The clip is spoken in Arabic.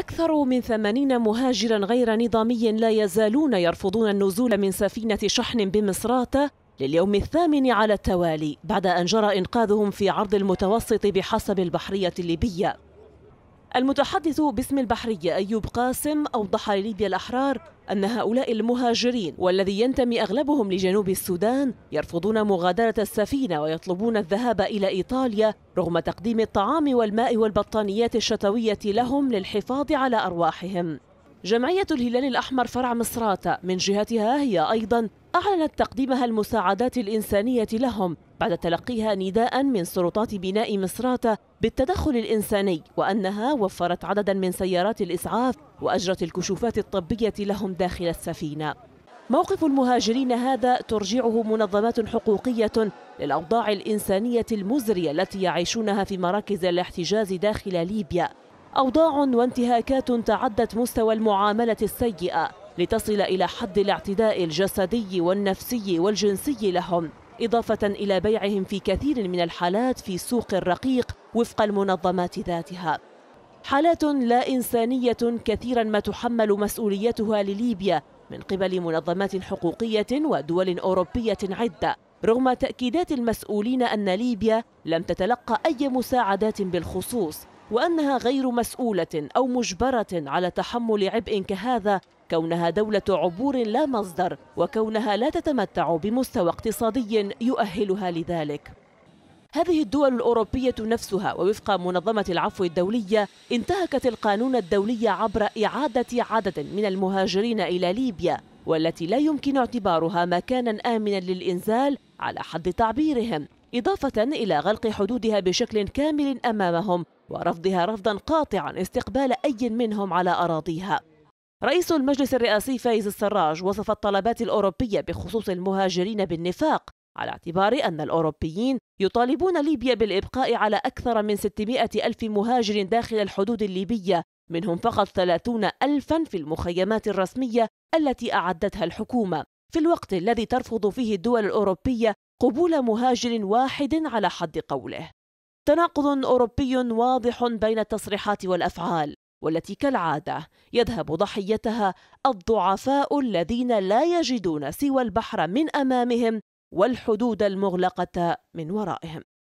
أكثر من ثمانين مهاجرا غير نظامي لا يزالون يرفضون النزول من سفينة شحن بمصراتة لليوم الثامن على التوالي بعد أن جرى إنقاذهم في عرض المتوسط بحسب البحرية الليبية المتحدث باسم البحرية أيوب قاسم أوضح لليبيا الأحرار أن هؤلاء المهاجرين والذي ينتمي أغلبهم لجنوب السودان يرفضون مغادرة السفينة ويطلبون الذهاب إلى إيطاليا رغم تقديم الطعام والماء والبطانيات الشتوية لهم للحفاظ على أرواحهم جمعية الهلال الأحمر فرع مصراتة من جهتها هي أيضا أعلنت تقديمها المساعدات الإنسانية لهم بعد تلقيها نداء من سلطات بناء مصراتة بالتدخل الإنساني وأنها وفرت عددا من سيارات الإسعاف وأجرت الكشوفات الطبية لهم داخل السفينة موقف المهاجرين هذا ترجعه منظمات حقوقية للأوضاع الإنسانية المزرية التي يعيشونها في مراكز الاحتجاز داخل ليبيا أوضاع وانتهاكات تعدت مستوى المعاملة السيئة لتصل إلى حد الاعتداء الجسدي والنفسي والجنسي لهم إضافة إلى بيعهم في كثير من الحالات في سوق الرقيق وفق المنظمات ذاتها حالات لا إنسانية كثيرا ما تحمل مسؤوليتها لليبيا من قبل منظمات حقوقية ودول أوروبية عدة رغم تأكيدات المسؤولين أن ليبيا لم تتلقى أي مساعدات بالخصوص وأنها غير مسؤولة أو مجبرة على تحمل عبء كهذا كونها دولة عبور لا مصدر وكونها لا تتمتع بمستوى اقتصادي يؤهلها لذلك هذه الدول الأوروبية نفسها ووفق منظمة العفو الدولية انتهكت القانون الدولي عبر إعادة عدد من المهاجرين إلى ليبيا والتي لا يمكن اعتبارها مكانا آمنا للإنزال على حد تعبيرهم إضافة إلى غلق حدودها بشكل كامل أمامهم ورفضها رفضا قاطعا استقبال أي منهم على أراضيها رئيس المجلس الرئاسي فايز السراج وصف الطلبات الأوروبية بخصوص المهاجرين بالنفاق على اعتبار أن الأوروبيين يطالبون ليبيا بالإبقاء على أكثر من 600 ألف مهاجر داخل الحدود الليبية منهم فقط 30 ألفا في المخيمات الرسمية التي أعدتها الحكومة في الوقت الذي ترفض فيه الدول الأوروبية قبول مهاجر واحد على حد قوله تناقض أوروبي واضح بين التصريحات والأفعال والتي كالعاده يذهب ضحيتها الضعفاء الذين لا يجدون سوى البحر من امامهم والحدود المغلقه من ورائهم